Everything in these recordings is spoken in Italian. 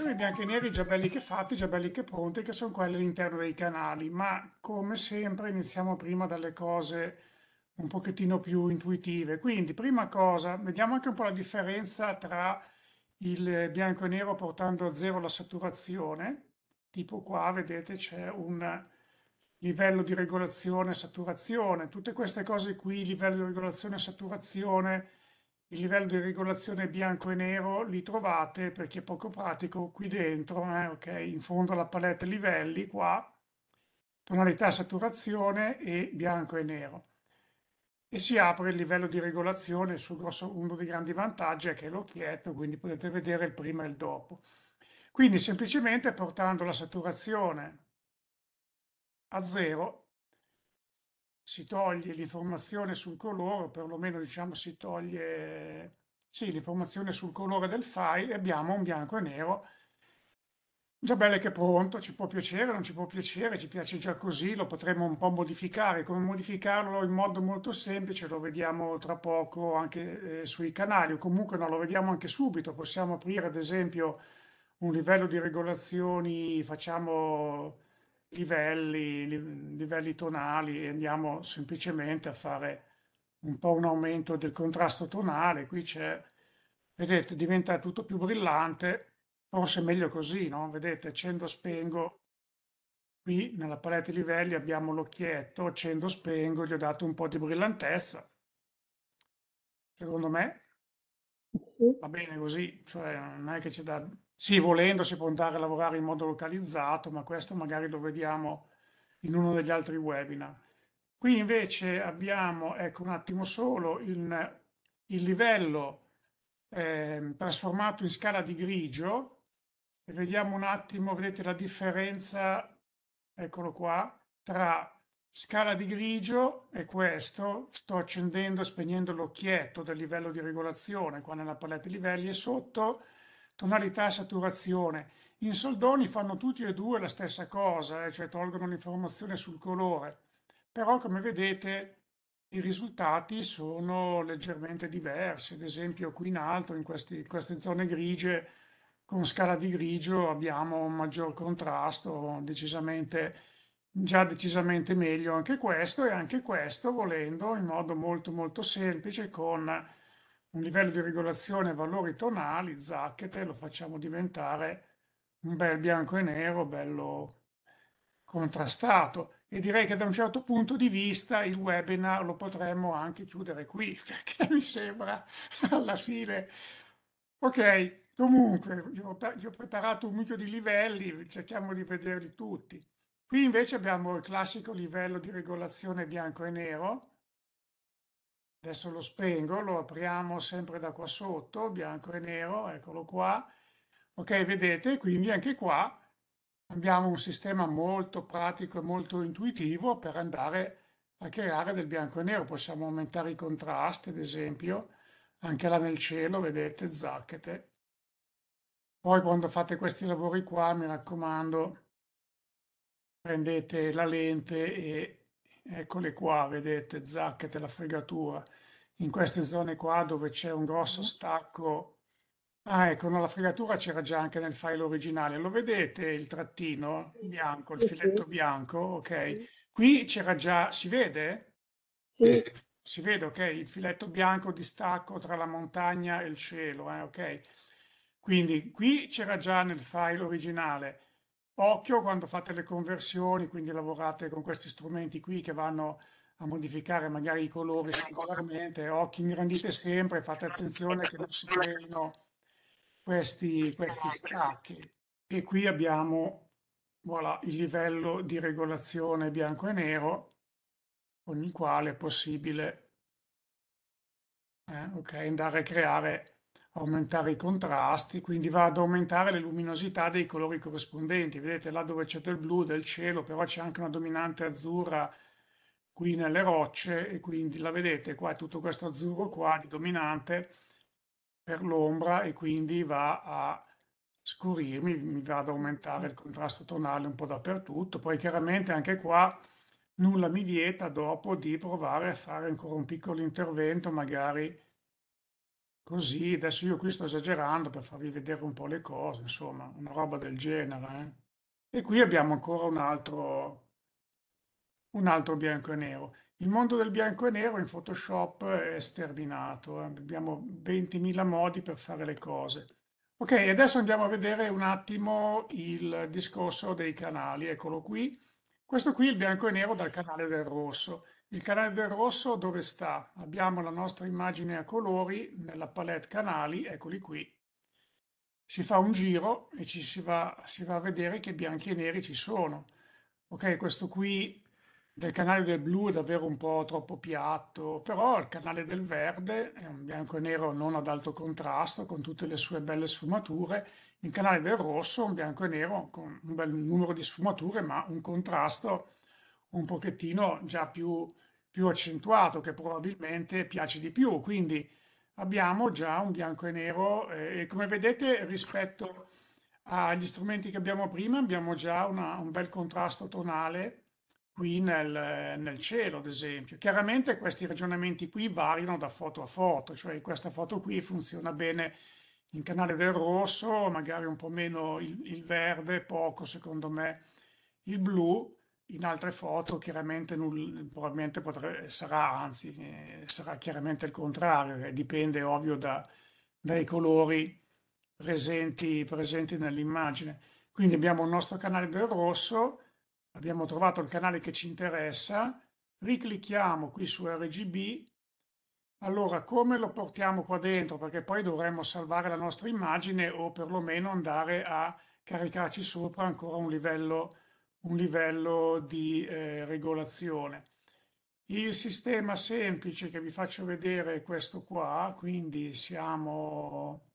come i bianchi e neri già belli che fatti, già belli che pronti, che sono quelli all'interno dei canali, ma come sempre iniziamo prima dalle cose un pochettino più intuitive. Quindi, prima cosa, vediamo anche un po' la differenza tra il bianco e nero portando a zero la saturazione, tipo qua vedete c'è un livello di regolazione e saturazione, tutte queste cose qui, livello di regolazione e saturazione, il livello di regolazione bianco e nero li trovate perché è poco pratico qui dentro, eh, okay, in fondo alla palette livelli qua, tonalità saturazione e bianco e nero. E si apre il livello di regolazione, sul grosso, uno dei grandi vantaggi è che è l'occhietto, quindi potete vedere il prima e il dopo. Quindi semplicemente portando la saturazione a zero si toglie l'informazione sul colore, o perlomeno diciamo si toglie sì, l'informazione sul colore del file e abbiamo un bianco e nero già bello che è pronto, ci può piacere, non ci può piacere, ci piace già così, lo potremmo un po' modificare, come modificarlo in modo molto semplice lo vediamo tra poco anche eh, sui canali o comunque no, lo vediamo anche subito, possiamo aprire ad esempio un livello di regolazioni, facciamo livelli, livelli tonali e andiamo semplicemente a fare un po' un aumento del contrasto tonale. Qui c'è, vedete, diventa tutto più brillante, forse è meglio così, no? Vedete, accendo, spengo. Qui nella palette livelli abbiamo l'occhietto, accendo, spengo, gli ho dato un po' di brillantezza. Secondo me Va bene così, cioè non è che c'è da... Sì, volendo si può andare a lavorare in modo localizzato, ma questo magari lo vediamo in uno degli altri webinar. Qui invece abbiamo, ecco un attimo solo, il, il livello eh, trasformato in scala di grigio e vediamo un attimo, vedete la differenza, eccolo qua, tra Scala di grigio è questo, sto accendendo e spegnendo l'occhietto del livello di regolazione qua nella palette livelli e sotto tonalità e saturazione. In soldoni fanno tutti e due la stessa cosa, eh, cioè tolgono l'informazione sul colore, però come vedete i risultati sono leggermente diversi, ad esempio qui in alto in, questi, in queste zone grigie con scala di grigio abbiamo un maggior contrasto decisamente già decisamente meglio anche questo e anche questo volendo in modo molto molto semplice con un livello di regolazione valori tonali, zacchete, lo facciamo diventare un bel bianco e nero, bello contrastato. E direi che da un certo punto di vista il webinar lo potremmo anche chiudere qui, perché mi sembra alla fine... Ok, comunque, vi ho preparato un mucchio di livelli, cerchiamo di vederli tutti. Qui invece abbiamo il classico livello di regolazione bianco e nero. Adesso lo spengo, lo apriamo sempre da qua sotto, bianco e nero, eccolo qua. Ok, vedete, quindi anche qua abbiamo un sistema molto pratico e molto intuitivo per andare a creare del bianco e nero. Possiamo aumentare i contrasti, ad esempio, anche là nel cielo, vedete, zacchete. Poi quando fate questi lavori qua, mi raccomando, prendete la lente e eccole qua, vedete, zacchete la fregatura. In queste zone qua dove c'è un grosso mhm. stacco, ah ecco, no, la fregatura c'era già anche nel file originale, lo vedete il trattino bianco, il filetto bianco, ok? Qui c'era già, si vede? Sì. Si vede, ok, il filetto bianco di stacco tra la montagna e il cielo, eh? ok? Quindi qui c'era già nel file originale Occhio quando fate le conversioni, quindi lavorate con questi strumenti qui che vanno a modificare magari i colori singolarmente, occhi ingrandite sempre, fate attenzione che non si creino questi, questi stacchi. E qui abbiamo voilà, il livello di regolazione bianco e nero con il quale è possibile eh, okay, andare a creare aumentare i contrasti, quindi va ad aumentare le luminosità dei colori corrispondenti. Vedete là dove c'è del blu, del cielo, però c'è anche una dominante azzurra qui nelle rocce e quindi la vedete qua, tutto questo azzurro qua di dominante per l'ombra e quindi va a scurirmi, mi va ad aumentare il contrasto tonale un po' dappertutto. Poi chiaramente anche qua nulla mi vieta dopo di provare a fare ancora un piccolo intervento magari Così, adesso io qui sto esagerando per farvi vedere un po' le cose, insomma, una roba del genere. Eh? E qui abbiamo ancora un altro, un altro bianco e nero. Il mondo del bianco e nero in Photoshop è sterminato, eh? abbiamo 20.000 modi per fare le cose. Ok, adesso andiamo a vedere un attimo il discorso dei canali, eccolo qui. Questo qui è il bianco e nero dal canale del rosso. Il canale del rosso dove sta? Abbiamo la nostra immagine a colori nella palette canali, eccoli qui. Si fa un giro e ci si va, si va a vedere che bianchi e neri ci sono. Ok, questo qui del canale del blu è davvero un po' troppo piatto, però il canale del verde è un bianco e nero non ad alto contrasto, con tutte le sue belle sfumature. Il canale del rosso è un bianco e nero con un bel numero di sfumature, ma un contrasto un pochettino già più, più accentuato, che probabilmente piace di più. Quindi abbiamo già un bianco e nero eh, e come vedete rispetto agli strumenti che abbiamo prima abbiamo già una, un bel contrasto tonale qui nel, nel, cielo, ad esempio. Chiaramente questi ragionamenti qui variano da foto a foto, cioè questa foto qui funziona bene in canale del rosso, magari un po' meno il, il verde, poco secondo me il blu, in altre foto chiaramente null, probabilmente potrà, sarà, anzi, eh, sarà chiaramente il contrario, eh, dipende ovvio da, dai colori presenti, presenti nell'immagine. Quindi abbiamo il nostro canale del rosso, abbiamo trovato il canale che ci interessa, riclicchiamo qui su RGB, allora come lo portiamo qua dentro? Perché poi dovremmo salvare la nostra immagine o perlomeno andare a caricarci sopra ancora un livello un livello di eh, regolazione. Il sistema semplice che vi faccio vedere è questo qua, quindi siamo,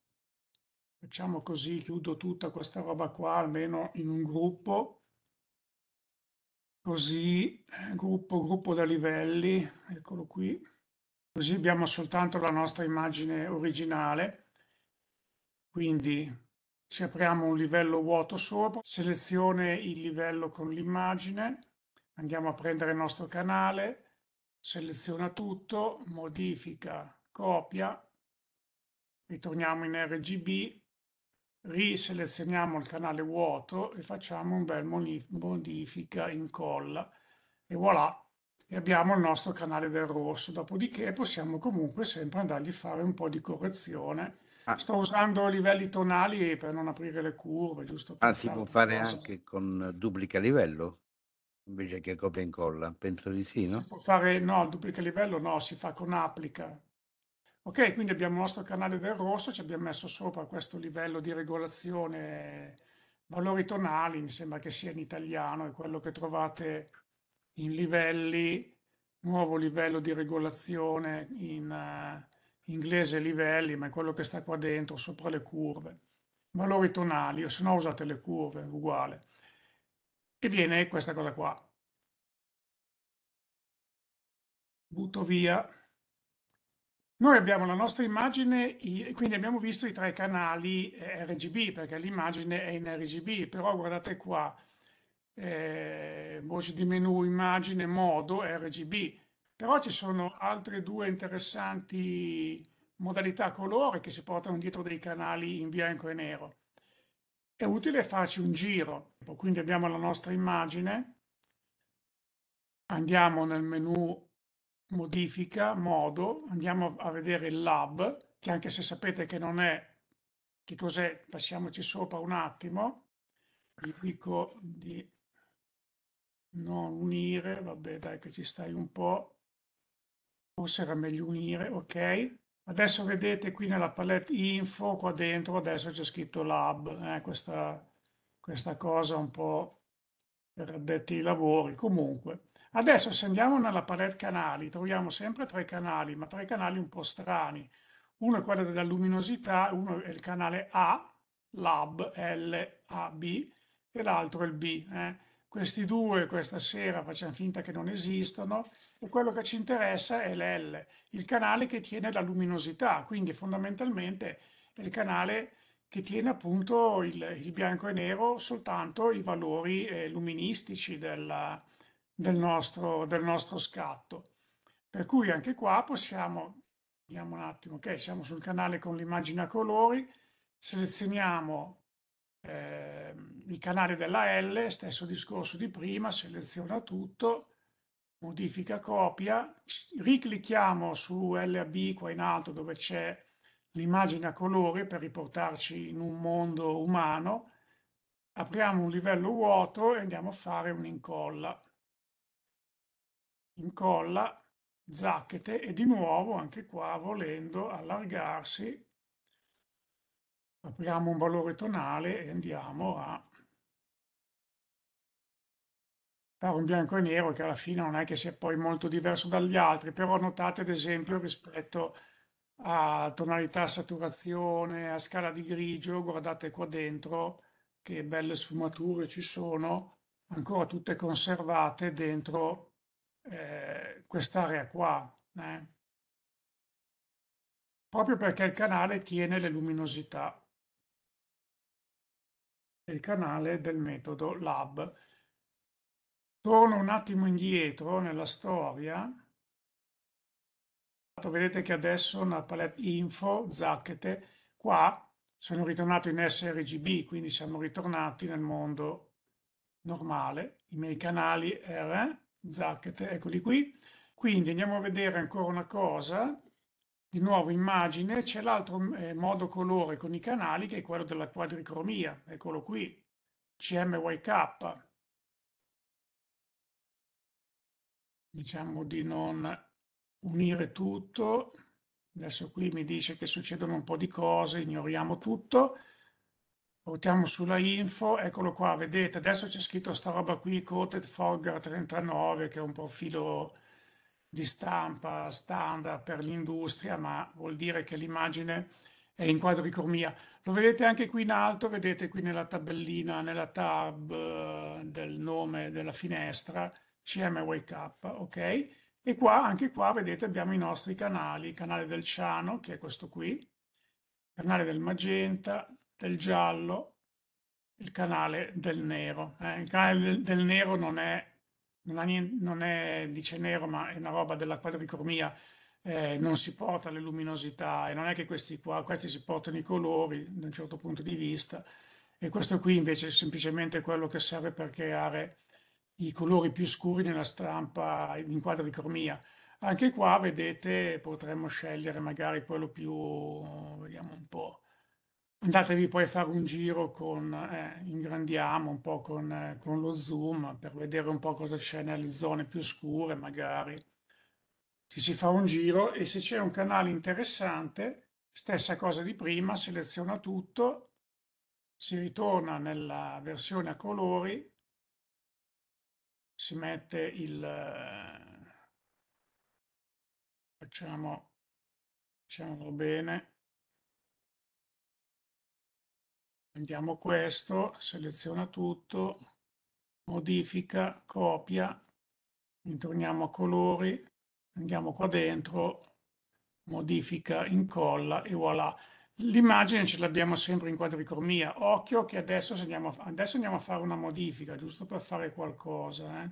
facciamo così, chiudo tutta questa roba qua, almeno in un gruppo, così, eh, gruppo, gruppo da livelli, eccolo qui, così abbiamo soltanto la nostra immagine originale, quindi ci apriamo un livello vuoto sopra, selezione il livello con l'immagine, andiamo a prendere il nostro canale, seleziona tutto, modifica, copia, ritorniamo in RGB, riselezioniamo il canale vuoto e facciamo un bel modifica, incolla e voilà, e abbiamo il nostro canale del rosso. Dopodiché possiamo comunque sempre andargli a fare un po' di correzione Ah. Sto usando livelli tonali per non aprire le curve, giusto? ah, si può fare cosa. anche con duplica livello? Invece che copia e incolla, penso di sì, no? Si può fare, no, duplica livello no, si fa con applica. Ok, quindi abbiamo il nostro canale del rosso, ci abbiamo messo sopra questo livello di regolazione valori tonali, mi sembra che sia in italiano, è quello che trovate in livelli, nuovo livello di regolazione in... Uh, inglese livelli, ma è quello che sta qua dentro, sopra le curve, valori tonali, o se no usate le curve, uguale. E viene questa cosa qua. Butto via. Noi abbiamo la nostra immagine, quindi abbiamo visto i tre canali eh, RGB, perché l'immagine è in RGB, però guardate qua, eh, voce di menu, immagine, modo, RGB però ci sono altre due interessanti modalità colore che si portano dietro dei canali in bianco e nero. È utile farci un giro, quindi abbiamo la nostra immagine, andiamo nel menu modifica, modo, andiamo a vedere il lab, che anche se sapete che non è, che cos'è, passiamoci sopra un attimo, gli dico di non unire, vabbè dai che ci stai un po', forse era meglio unire, ok? Adesso vedete qui nella palette info, qua dentro, adesso c'è scritto lab, eh, questa, questa cosa un po' per addetti ai lavori. Comunque, adesso se andiamo nella palette canali, troviamo sempre tre canali, ma tre canali un po' strani. Uno è quello della luminosità, uno è il canale A, lab, L, A, B, e l'altro è il B. Eh. Questi due questa sera facciamo finta che non esistano e quello che ci interessa è l'L, il canale che tiene la luminosità, quindi fondamentalmente è il canale che tiene appunto il, il bianco e nero soltanto i valori eh, luministici della, del, nostro, del nostro scatto. Per cui anche qua possiamo vediamo un attimo, ok, siamo sul canale con l'immagine a colori, selezioniamo eh, i canali della L, stesso discorso di prima, seleziona tutto, modifica copia, riclicchiamo su LAB qua in alto dove c'è l'immagine a colori per riportarci in un mondo umano, apriamo un livello vuoto e andiamo a fare un'incolla. Incolla, zacchete e di nuovo anche qua volendo allargarsi apriamo un valore tonale e andiamo a fare un bianco e nero che alla fine non è che sia poi molto diverso dagli altri, però notate ad esempio rispetto a tonalità, saturazione, a scala di grigio, guardate qua dentro che belle sfumature ci sono, ancora tutte conservate dentro eh, quest'area qua. Eh? Proprio perché il canale tiene le luminosità del canale del metodo lab. Torno un attimo indietro nella storia. Vedete che adesso nella palette info, zacchete, qua sono ritornato in sRGB, quindi siamo ritornati nel mondo normale. I miei canali R, zacchete, eccoli qui. Quindi andiamo a vedere ancora una cosa di nuovo immagine, c'è l'altro mm, eh, modo colore con i canali che è quello della quadricromia, eccolo qui, CMYK. Diciamo di non unire tutto, adesso qui mi dice che succedono un po' di cose, ignoriamo tutto, portiamo sulla info, eccolo qua, vedete, adesso c'è scritto sta roba qui, Coted Fogger 39, che è un profilo di stampa standard per l'industria, ma vuol dire che l'immagine è in quadricromia. Lo vedete anche qui in alto, vedete qui nella tabellina, nella tab eh, del nome della finestra, CM Wake Up, ok? E qua, anche qua, vedete, abbiamo i nostri canali, il canale del ciano, che è questo qui, il canale del magenta, del giallo, il canale del nero. Eh, il canale del, del nero non è non, niente, non è dice nero, ma è una roba della quadricromia, eh, non si porta le luminosità e non è che questi qua, questi si portano i colori da un certo punto di vista e questo qui invece è semplicemente quello che serve per creare i colori più scuri nella stampa in quadricromia. Anche qua vedete potremmo scegliere magari quello più, vediamo un po', Andatevi poi a fare un giro con eh, ingrandiamo un po' con, eh, con lo zoom per vedere un po' cosa c'è nelle zone più scure, magari ci si fa un giro e se c'è un canale interessante, stessa cosa di prima, seleziona tutto, si ritorna nella versione a colori, si mette il eh, facciamo facciamolo bene prendiamo questo, seleziona tutto, modifica, copia, ritorniamo a colori, andiamo qua dentro, modifica, incolla e voilà. L'immagine ce l'abbiamo sempre in quadricromia. Occhio che adesso andiamo, a, adesso andiamo a fare una modifica, giusto per fare qualcosa. Eh?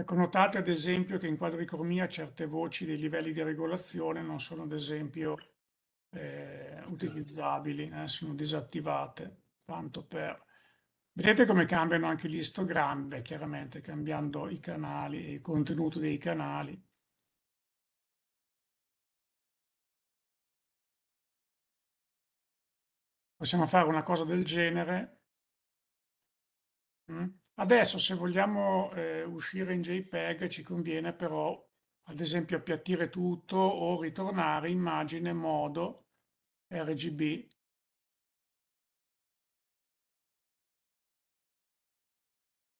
Ecco, notate ad esempio che in quadricromia certe voci dei livelli di regolazione non sono ad esempio eh, utilizzabili, eh, sono disattivate, tanto per... Vedete come cambiano anche gli histogrammi, chiaramente cambiando i canali, il contenuto dei canali. Possiamo fare una cosa del genere. Mm? Adesso se vogliamo eh, uscire in JPEG ci conviene però ad esempio appiattire tutto o ritornare immagine modo rgb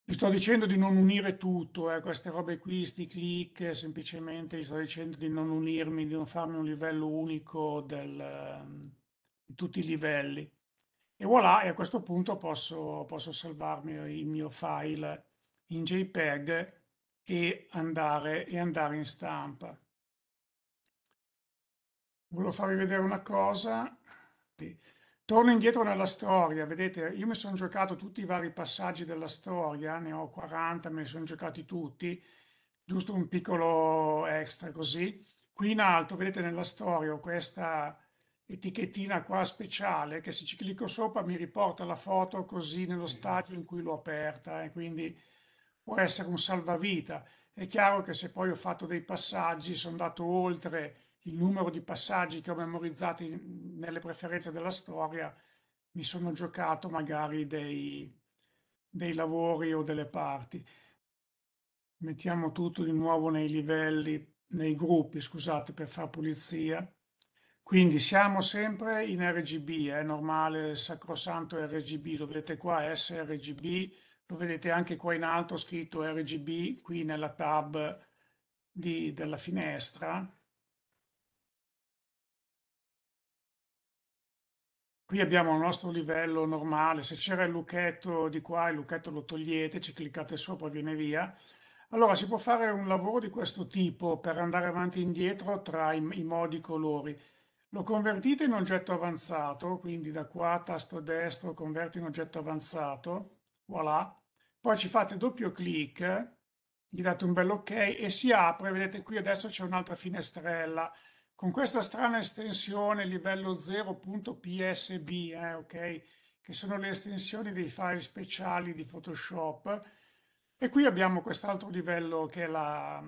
vi sto dicendo di non unire tutto eh, queste robe qui sti click semplicemente vi sto dicendo di non unirmi di non farmi un livello unico del, ehm, di tutti i livelli e voilà e a questo punto posso, posso salvarmi il mio file in jpeg e andare, e andare in stampa volevo farvi vedere una cosa. Torno indietro nella storia, vedete, io mi sono giocato tutti i vari passaggi della storia, ne ho 40, me ne sono giocati tutti, giusto un piccolo extra così. Qui in alto, vedete nella storia, ho questa etichettina qua speciale che se ci clicco sopra mi riporta la foto così nello stadio in cui l'ho aperta e eh, quindi può essere un salvavita. È chiaro che se poi ho fatto dei passaggi, sono andato oltre il numero di passaggi che ho memorizzato nelle preferenze della storia, mi sono giocato magari dei, dei lavori o delle parti. Mettiamo tutto di nuovo nei livelli, nei gruppi, scusate, per far pulizia. Quindi siamo sempre in RGB, è eh, normale, sacrosanto RGB, lo vedete qua, sRGB, lo vedete anche qua in alto scritto RGB, qui nella tab di, della finestra, Qui abbiamo il nostro livello normale, se c'era il lucchetto di qua, il lucchetto lo togliete, ci cliccate sopra e viene via. Allora si può fare un lavoro di questo tipo per andare avanti e indietro tra i, i modi colori. Lo convertite in oggetto avanzato, quindi da qua tasto destro converti in oggetto avanzato, voilà. Poi ci fate doppio clic, gli date un bell'ok ok e si apre, vedete qui adesso c'è un'altra finestrella con questa strana estensione livello 0.psb, eh, okay, che sono le estensioni dei file speciali di Photoshop. E qui abbiamo quest'altro livello che è la,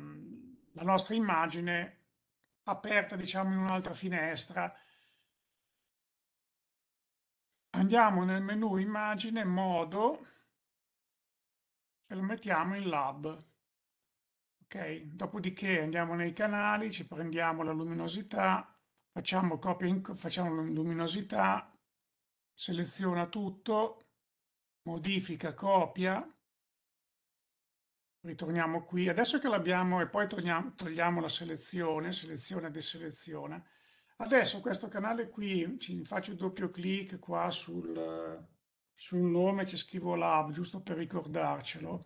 la nostra immagine aperta, diciamo, in un'altra finestra. Andiamo nel menu immagine, modo, e lo mettiamo in lab dopodiché andiamo nei canali, ci prendiamo la luminosità, facciamo copia in facciamo luminosità, seleziona tutto, modifica, copia, ritorniamo qui. Adesso che l'abbiamo e poi togliamo, togliamo la selezione, seleziona e deseleziona. Adesso questo canale qui, ci faccio doppio clic qua sul, sul nome, ci scrivo lab, giusto per ricordarcelo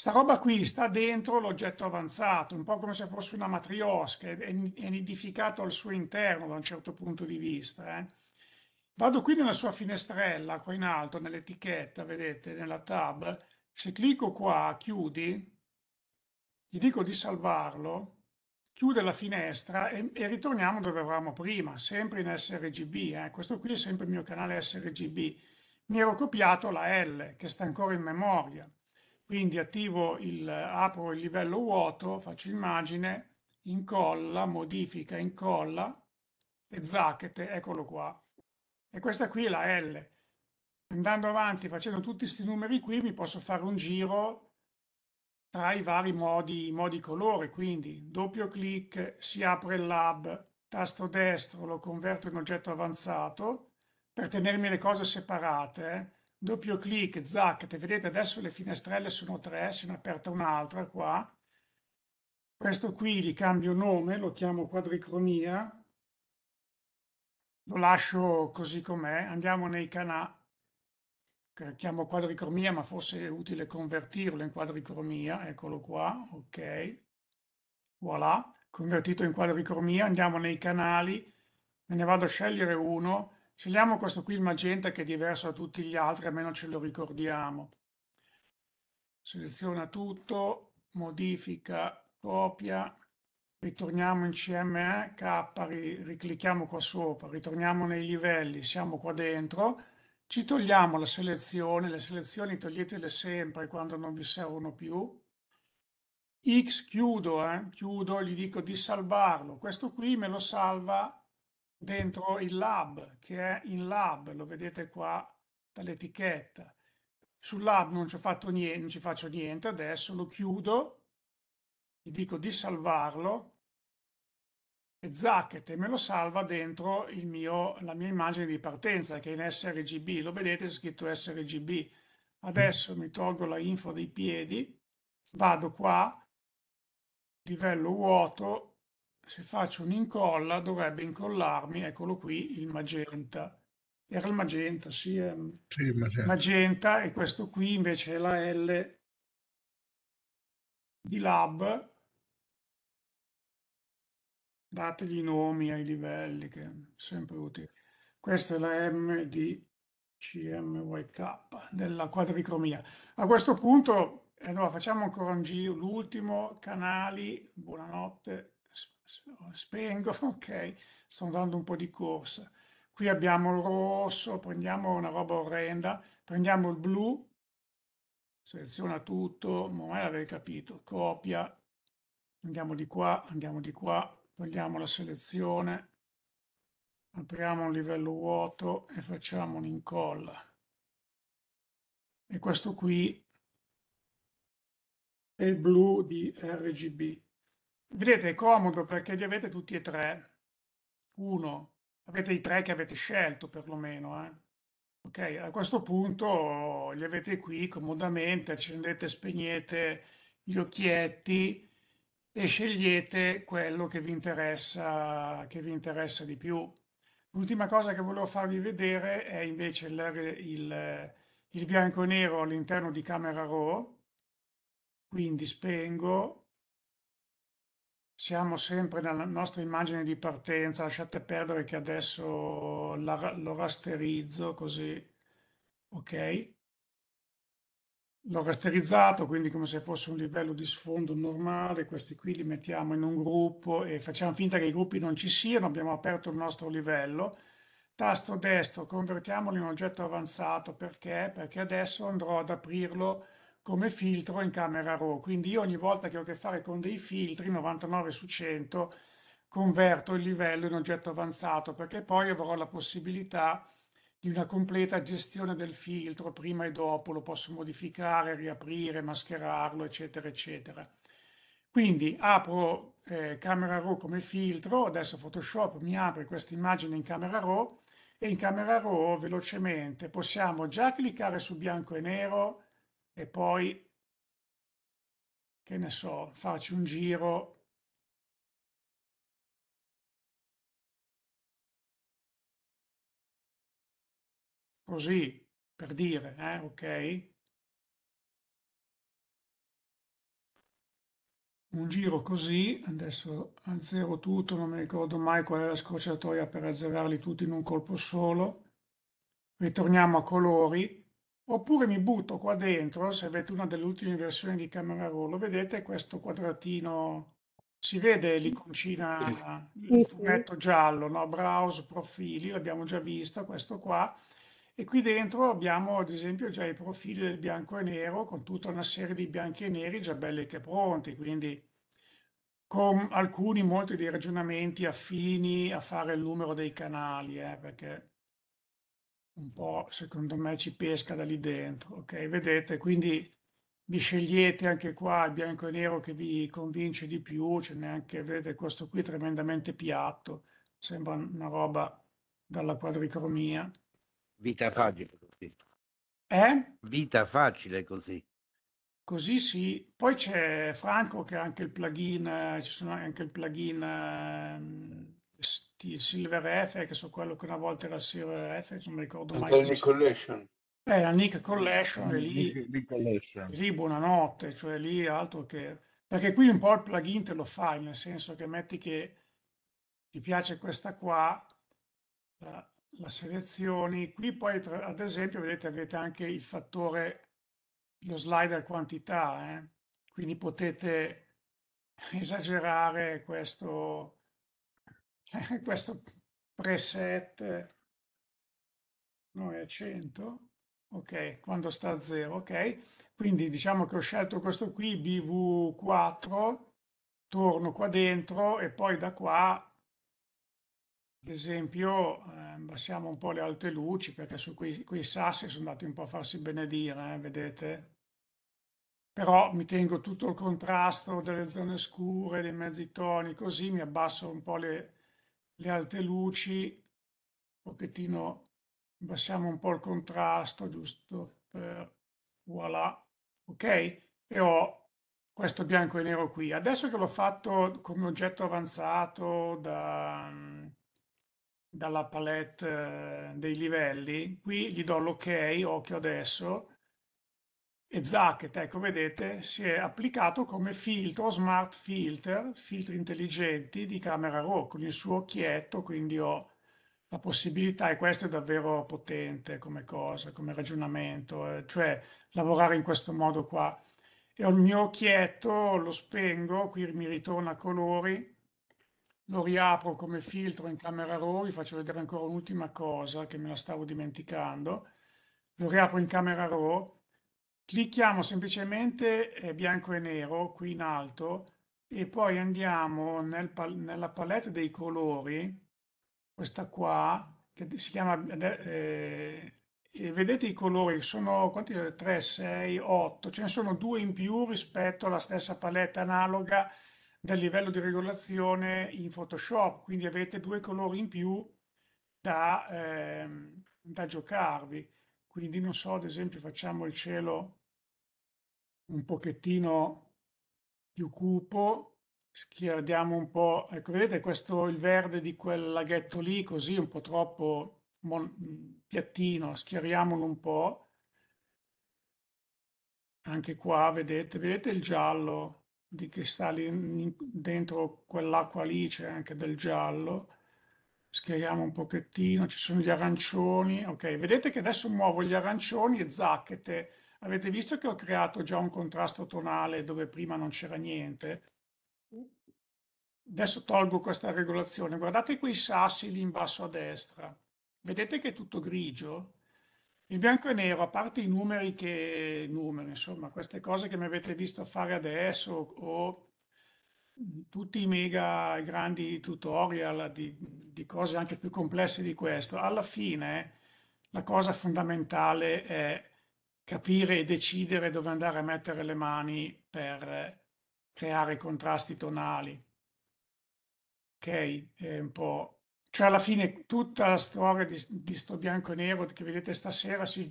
Sta roba qui sta dentro l'oggetto avanzato, un po' come se fosse una matriosca, è nidificato al suo interno da un certo punto di vista. Eh. Vado qui nella sua finestrella, qua in alto, nell'etichetta, vedete, nella tab. Se clicco qua, chiudi, gli dico di salvarlo, chiude la finestra e, e ritorniamo dove eravamo prima, sempre in sRGB. Eh. Questo qui è sempre il mio canale sRGB. Mi ero copiato la L, che sta ancora in memoria quindi attivo il, apro il livello vuoto, faccio immagine, incolla, modifica, incolla e zacchete, eccolo qua. E questa qui è la L. Andando avanti facendo tutti questi numeri qui mi posso fare un giro tra i vari modi, modi colore, quindi doppio clic, si apre il lab, tasto destro lo converto in oggetto avanzato per tenermi le cose separate. Eh doppio clic, zac, vedete adesso le finestrelle sono tre, se ne è aperta un'altra qua, questo qui gli cambio nome, lo chiamo quadricromia, lo lascio così com'è, andiamo nei canali, chiamo quadricromia ma forse è utile convertirlo in quadricromia, eccolo qua, ok, voilà, convertito in quadricromia, andiamo nei canali, me ne vado a scegliere uno, Scegliamo questo qui, il magenta, che è diverso da tutti gli altri, almeno ce lo ricordiamo. Seleziona tutto, modifica, copia, ritorniamo in CME, K, riclicchiamo qua sopra, ritorniamo nei livelli, siamo qua dentro, ci togliamo la selezione, le selezioni toglietele sempre quando non vi servono più. X chiudo, eh? chiudo, gli dico di salvarlo, questo qui me lo salva dentro il lab, che è in lab, lo vedete qua dall'etichetta. Sul lab non ci, ho fatto niente, non ci faccio niente adesso, lo chiudo, gli dico di salvarlo e zacchete me lo salva dentro il mio, la mia immagine di partenza che è in sRGB, lo vedete scritto sRGB. Adesso mi tolgo la info dei piedi, vado qua, livello vuoto, se faccio un incolla dovrebbe incollarmi, eccolo qui, il magenta. Era il magenta, sì, sì il magenta. magenta. e questo qui invece è la L di lab. Dategli i nomi ai livelli che è sempre utile. Questa è la M di CMYK della quadricromia. A questo punto, allora eh, facciamo ancora un giro, l'ultimo, canali, buonanotte spengo, ok, sto andando un po' di corsa. Qui abbiamo il rosso, prendiamo una roba orrenda, prendiamo il blu, seleziona tutto, ormai l'avete capito, copia, andiamo di qua, andiamo di qua, togliamo la selezione, apriamo un livello vuoto e facciamo un incolla. E questo qui è il blu di RGB. Vedete, è comodo perché li avete tutti e tre. Uno, avete i tre che avete scelto perlomeno. Eh? Ok, a questo punto li avete qui comodamente, accendete, spegnete gli occhietti e scegliete quello che vi interessa, che vi interessa di più. L'ultima cosa che volevo farvi vedere è invece il, il, il bianco e nero all'interno di Camera Raw. Quindi spengo siamo sempre nella nostra immagine di partenza, lasciate perdere che adesso la, lo rasterizzo così, ok? L'ho rasterizzato, quindi come se fosse un livello di sfondo normale, questi qui li mettiamo in un gruppo e facciamo finta che i gruppi non ci siano, abbiamo aperto il nostro livello. Tasto destro, convertiamolo in oggetto avanzato, perché? Perché adesso andrò ad aprirlo come filtro in camera RAW. Quindi io ogni volta che ho a che fare con dei filtri, 99 su 100, converto il livello in oggetto avanzato perché poi avrò la possibilità di una completa gestione del filtro prima e dopo, lo posso modificare, riaprire, mascherarlo, eccetera, eccetera. Quindi apro eh, Camera RAW come filtro, adesso Photoshop mi apre questa immagine in Camera RAW e in Camera RAW velocemente possiamo già cliccare su bianco e nero, e poi, che ne so, faccio un giro così per dire, eh? ok? Un giro così, adesso azzero tutto, non mi ricordo mai qual è la scorciatoia per azzerarli tutti in un colpo solo. Ritorniamo a colori Oppure mi butto qua dentro, se avete una delle ultime versioni di Camera Rollo, vedete questo quadratino, si vede l'iconcina, il fumetto giallo, no? browse, profili, l'abbiamo già visto, questo qua. E qui dentro abbiamo ad esempio già i profili del bianco e nero con tutta una serie di bianchi e neri già belli che pronti, quindi con alcuni, molti dei ragionamenti affini a fare il numero dei canali, eh, perché un po', secondo me, ci pesca da lì dentro. Ok, vedete, quindi vi scegliete anche qua il bianco e nero che vi convince di più, ce n'è anche, vedete, questo qui tremendamente piatto, sembra una roba dalla quadricromia. Vita facile così. Eh? Vita facile così. Così sì. Poi c'è Franco che ha anche il plugin, eh, ci sono anche il plugin ehm, Silver FX o quello che una volta era Silver FX, non mi ricordo mai. Anthony Collection. Eh, la Nick Collection, ah, e lì, Nick Collection. lì buonanotte, cioè lì altro che... Perché qui un po' il plugin te lo fai, nel senso che metti che ti piace questa qua, la, la selezioni. Qui poi, tra, ad esempio, vedete, avete anche il fattore, lo slider quantità, eh? quindi potete esagerare questo questo preset no è 100 ok quando sta a 0 ok quindi diciamo che ho scelto questo qui bv4 torno qua dentro e poi da qua ad esempio eh, abbassiamo un po' le alte luci perché su quei, quei sassi sono andati un po' a farsi benedire eh, vedete però mi tengo tutto il contrasto delle zone scure dei mezzi toni così mi abbasso un po' le, le alte luci, un pochettino abbassiamo un po' il contrasto, giusto per voilà, ok? E ho questo bianco e nero qui. Adesso che l'ho fatto come oggetto avanzato da, dalla palette eh, dei livelli, qui gli do l'ok, occhio adesso, e Zacket, ecco vedete, si è applicato come filtro, smart filter, filtri intelligenti di camera RAW con il suo occhietto, quindi ho la possibilità, e questo è davvero potente come cosa, come ragionamento, eh, cioè lavorare in questo modo qua. E ho il mio occhietto, lo spengo, qui mi ritorna colori, lo riapro come filtro in camera RAW, vi faccio vedere ancora un'ultima cosa che me la stavo dimenticando, lo riapro in camera RAW, Clicchiamo semplicemente eh, bianco e nero qui in alto e poi andiamo nel pal nella palette dei colori, questa qua, che si chiama, eh, eh vedete i colori, sono quanti? 3, 6, 8, ce ne sono due in più rispetto alla stessa palette analoga del livello di regolazione in Photoshop, quindi avete due colori in più da, eh, da giocarvi. Quindi non so, ad esempio facciamo il cielo un pochettino più cupo, schiariamo un po', ecco vedete questo il verde di quel laghetto lì così un po' troppo mon, piattino, schiariamolo un po', anche qua vedete, vedete il giallo di che sta lì dentro quell'acqua lì, c'è anche del giallo, schiariamo un pochettino, ci sono gli arancioni, ok, vedete che adesso muovo gli arancioni e zacchete, Avete visto che ho creato già un contrasto tonale dove prima non c'era niente? Adesso tolgo questa regolazione. Guardate quei sassi lì in basso a destra. Vedete che è tutto grigio? Il bianco e nero, a parte i numeri che... numeri, insomma, queste cose che mi avete visto fare adesso o mm, tutti i mega grandi tutorial di, di cose anche più complesse di questo, alla fine la cosa fondamentale è capire e decidere dove andare a mettere le mani per eh, creare contrasti tonali. Ok? È un po'... Cioè alla fine tutta la storia di, di sto bianco e nero che vedete stasera si,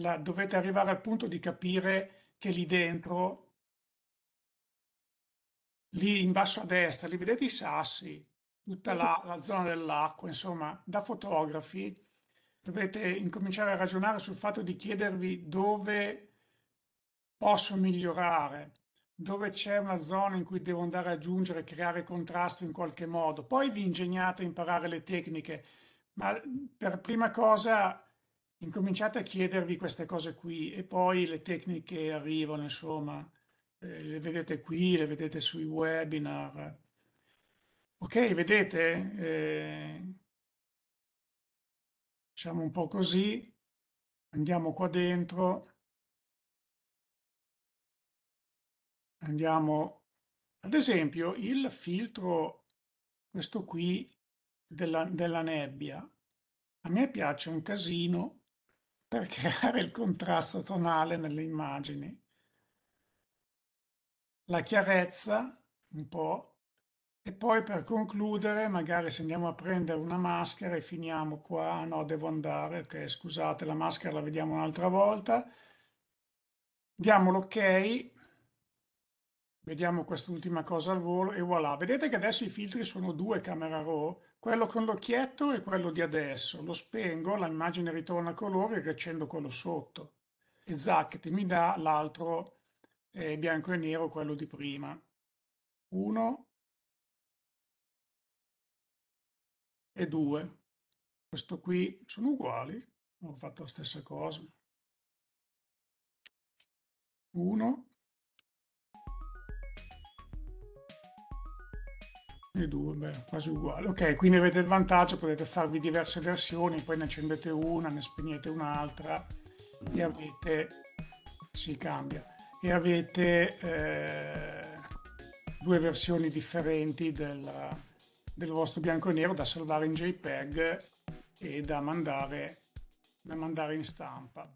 la, dovete arrivare al punto di capire che lì dentro lì in basso a destra, li vedete i sassi, tutta la, la zona dell'acqua, insomma, da fotografi dovete incominciare a ragionare sul fatto di chiedervi dove posso migliorare, dove c'è una zona in cui devo andare a aggiungere, creare contrasto in qualche modo. Poi vi ingegnate a imparare le tecniche, ma per prima cosa incominciate a chiedervi queste cose qui e poi le tecniche arrivano, insomma, eh, le vedete qui, le vedete sui webinar. Ok, vedete? Eh, facciamo un po' così, andiamo qua dentro, andiamo ad esempio il filtro, questo qui della, della nebbia, a me piace un casino per creare il contrasto tonale nelle immagini. La chiarezza, un po', e poi per concludere, magari se andiamo a prendere una maschera e finiamo qua, no, devo andare, ok, scusate, la maschera la vediamo un'altra volta. Diamo l'ok, vediamo quest'ultima cosa al volo e voilà. Vedete che adesso i filtri sono due camera raw, quello con l'occhietto e quello di adesso. Lo spengo, l'immagine ritorna a colore e accendo quello sotto. E Zacket mi dà l'altro eh, bianco e nero, quello di prima. Uno, e 2. Questo qui sono uguali, ho fatto la stessa cosa. 1 e 2, beh, quasi uguali. Ok, quindi avete il vantaggio, potete farvi diverse versioni, poi ne accendete una, ne spegnete un'altra e avete, si cambia, e avete eh, due versioni differenti della, del vostro bianco e nero da salvare in JPEG e da mandare, da mandare in stampa.